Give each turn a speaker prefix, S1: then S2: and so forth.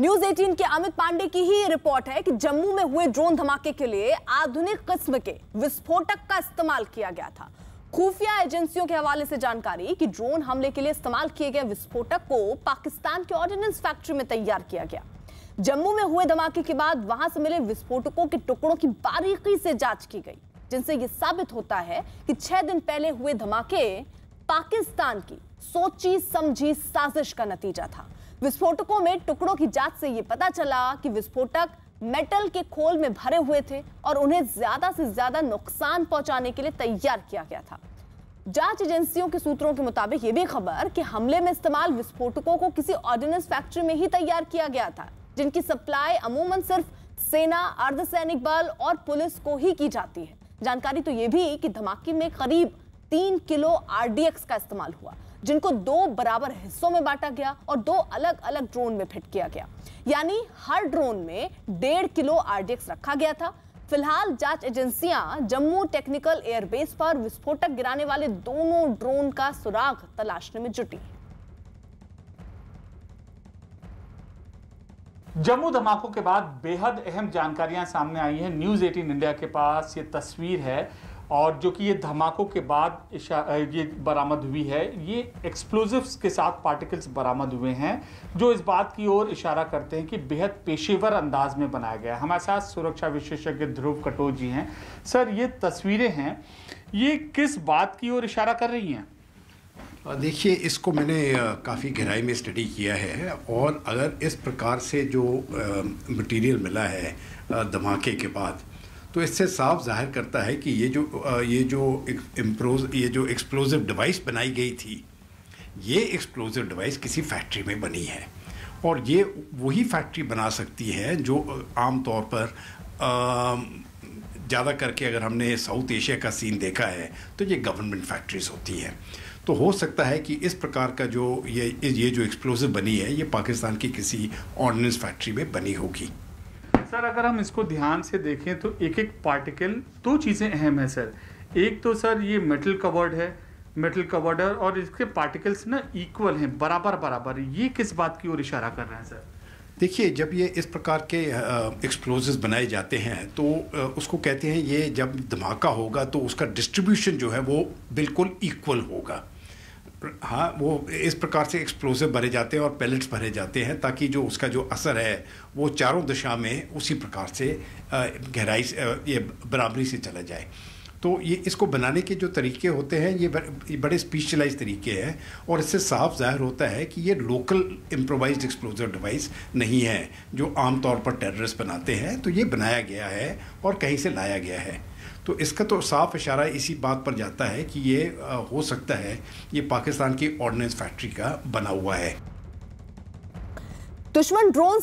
S1: news 18 के अमित पांडे की ही report है कि जम्मू में हुए ड्रोन धमाके के लिए आधुनिक किस्म के विस्फोटक का इस्तेमाल किया गया था खुफिया एजेंसियों के हवाले से जानकारी कि ड्रोन हमले के लिए इस्तेमाल किए गए विस्फोटक को पाकिस्तान के ऑर्डिनेंस फैक्ट्री में तैयार किया गया जम्मू में हुए धमाके के बाद वहां से मिले विस्फोटकों के टुकड़ों की बारीकी से जांच की गई जिनसे यह साबित होता है कि छह दिन पहले हुए धमाके पाकिस्तान की सोची समझी साजिश का नतीजा था विस्फोटकों में टुकड़ों की जांच से यह पता चला कि विस्फोटक मेटल के खोल में भरे हुए थे और उन्हें ज्यादा से ज्यादा नुकसान पहुंचाने के लिए तैयार किया गया था जांच एजेंसियों के सूत्रों के मुताबिक यह भी खबर कि हमले में इस्तेमाल विस्फोटकों को किसी ऑर्डिनेंस फैक्ट्री में ही तैयार किया गया था जिनकी सप्लाई अमूमन सिर्फ सेना अर्धसैनिक बल और पुलिस को ही की जाती है जानकारी तो यह भी कि धमाके में करीब तीन किलो आरडीएक्स का इस्तेमाल हुआ जिनको दो बराबर हिस्सों में बांटा गया और दो अलग अलग ड्रोन में फिट किया गया यानी हर ड्रोन में डेढ़ किलो आरडीएक्स रखा गया था फिलहाल जांच एजेंसियां जम्मू टेक्निकल एयरबेस पर विस्फोटक गिराने वाले दोनों ड्रोन का सुराग तलाशने में जुटी
S2: जम्मू धमाकों के बाद बेहद अहम जानकारियां सामने आई हैं न्यूज 18 इंडिया के पास ये तस्वीर है और जो कि ये धमाकों के बाद ये बरामद हुई है ये एक्सप्लोजिव के साथ पार्टिकल्स बरामद हुए हैं जो इस बात की ओर इशारा करते हैं कि बेहद पेशेवर अंदाज में बनाया गया है हमारे साथ सुरक्षा विशेषज्ञ ध्रुव कटोर जी हैं सर ये तस्वीरें हैं ये किस बात की ओर इशारा कर रही हैं
S3: देखिए इसको मैंने काफ़ी गहराई में स्टडी किया है और अगर इस प्रकार से जो मटीरियल मिला है धमाके के बाद तो इससे साफ जाहिर करता है कि ये जो ये जो इम्प्रोज ये जो एक्सप्लोजिव डिवाइस बनाई गई थी ये एक्सप्लोजिव डिवाइस किसी फैक्ट्री में बनी है और ये वही फैक्ट्री बना सकती है जो आम तौर पर ज़्यादा करके अगर हमने साउथ एशिया का सीन देखा है तो ये गवर्नमेंट फैक्ट्रीज होती हैं तो हो सकता है कि इस प्रकार का जो ये ये जो एक्सप्लोजिव बनी है ये पाकिस्तान की किसी ऑर्डिनेंस फैक्ट्री में बनी होगी
S2: सर अगर हम इसको ध्यान से देखें तो एक एक पार्टिकल दो चीज़ें अहम है सर एक तो सर ये मेटल कवर्ड है मेटल कवर्ड है और इसके पार्टिकल्स ना इक्वल हैं बराबर बराबर ये किस बात की ओर इशारा कर रहे हैं सर
S3: देखिए जब ये इस प्रकार के एक्सप्लोजिव बनाए जाते हैं तो उसको कहते हैं ये जब धमाका होगा तो उसका डिस्ट्रीब्यूशन जो है वो बिल्कुल इक्वल होगा हाँ वो इस प्रकार से एक्सप्लोजिव भरे जाते हैं और पैलेट्स भरे जाते हैं ताकि जो उसका जो असर है वो चारों दिशा में उसी प्रकार से गहराई से ये बराबरी से चला जाए तो ये इसको बनाने के जो तरीके होते हैं ये बड़े स्पेशलाइज तरीके हैं और इससे साफ जाहिर होता है कि ये लोकल इम्प्रोवाइज एक्सप्लोजर डिवाइस नहीं है जो आमतौर पर टेररिस्ट बनाते हैं तो ये बनाया गया है और कहीं से लाया गया है तो इसका तो साफ इशारा इसी बात पर जाता है कि ये हो सकता है ये
S2: पाकिस्तान की ऑर्डिनेंस फैक्ट्री का बना हुआ है
S1: दुश्मन ड्रोन